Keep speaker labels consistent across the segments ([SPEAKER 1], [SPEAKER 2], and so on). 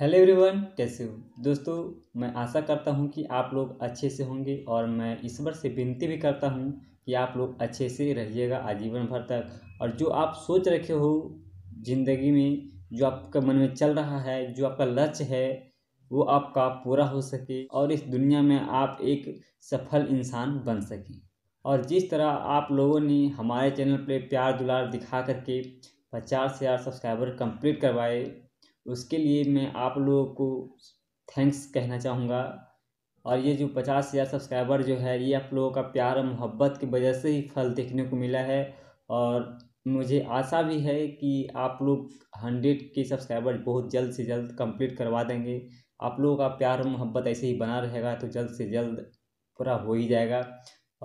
[SPEAKER 1] hello everyone कैसे हो दोस्तों मैं आशा करता हूं कि आप लोग अच्छे से होंगे और मैं ईश्वर से विनती भी करता हूं कि आप लोग अच्छे से रहिएगा आजीवन भर तक और जो आप सोच रखे हो ज़िंदगी में जो आपका मन में चल रहा है जो आपका लक्ष्य है वो आपका पूरा हो सके और इस दुनिया में आप एक सफल इंसान बन सकें और जिस तरह आप लोगों ने हमारे चैनल पर प्यार दुलार दिखा करके पचास हज़ार सब्सक्राइबर कंप्लीट करवाए उसके लिए मैं आप लोगों को थैंक्स कहना चाहूँगा और ये जो पचास हज़ार सब्सक्राइबर जो है ये आप लोगों का प्यार और मोहब्बत की वजह से ही फल देखने को मिला है और मुझे आशा भी है कि आप लोग हंड्रेड के सब्सक्राइबर बहुत जल्द से जल्द कंप्लीट करवा देंगे आप लोगों का प्यार और मोहब्बत ऐसे ही बना रहेगा तो जल्द से जल्द पूरा हो ही जाएगा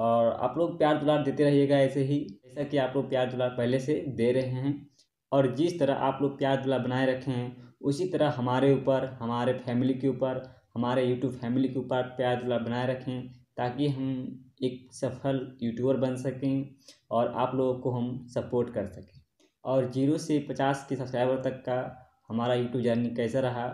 [SPEAKER 1] और आप लोग प्यार दुलार देते रहिएगा ऐसे ही जैसा कि आप लोग प्यार दुलार पहले से दे रहे हैं और जिस तरह आप लोग प्यार दुलार बनाए रखे हैं उसी तरह हमारे ऊपर हमारे फैमिली के ऊपर हमारे यूट्यूब फैमिली के ऊपर प्यार दुलार बनाए रखें ताकि हम एक सफल यूट्यूबर बन सकें और आप लोगों को हम सपोर्ट कर सकें और जीरो से पचास के सब्सक्राइबर तक का हमारा यूट्यूब जर्नी कैसा रहा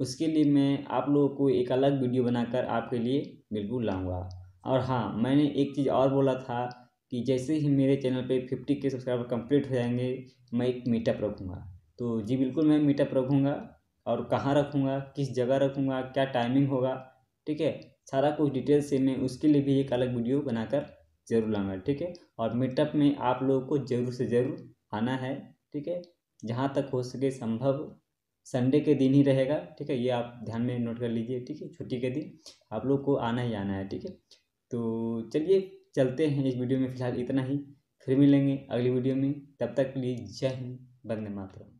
[SPEAKER 1] उसके लिए मैं आप लोगों को एक अलग वीडियो बनाकर आपके लिए बिल्कुल लाऊंगा और हाँ मैंने एक चीज़ और बोला था कि जैसे ही मेरे चैनल पे फिफ्टी के सब्सक्राइबर कंप्लीट हो जाएंगे मैं एक मीटअप रखूँगा तो जी बिल्कुल मैं मीटअप रखूँगा और कहाँ रखूँगा किस जगह रखूँगा क्या टाइमिंग होगा ठीक है सारा कुछ डिटेल से मैं उसके लिए भी एक अलग वीडियो बनाकर ज़रूर लाऊंगा ठीक है और मीटअप में आप लोगों को ज़रूर से ज़रूर आना है ठीक है जहाँ तक हो सके संभव संडे के दिन ही रहेगा ठीक है ये आप ध्यान में नोट कर लीजिए ठीक है छुट्टी के दिन आप लोग को आना ही आना है ठीक है तो चलिए चलते हैं इस वीडियो में फिलहाल इतना ही फिर मिलेंगे अगली वीडियो में तब तक के लिए जय हिंद बंदे मातरम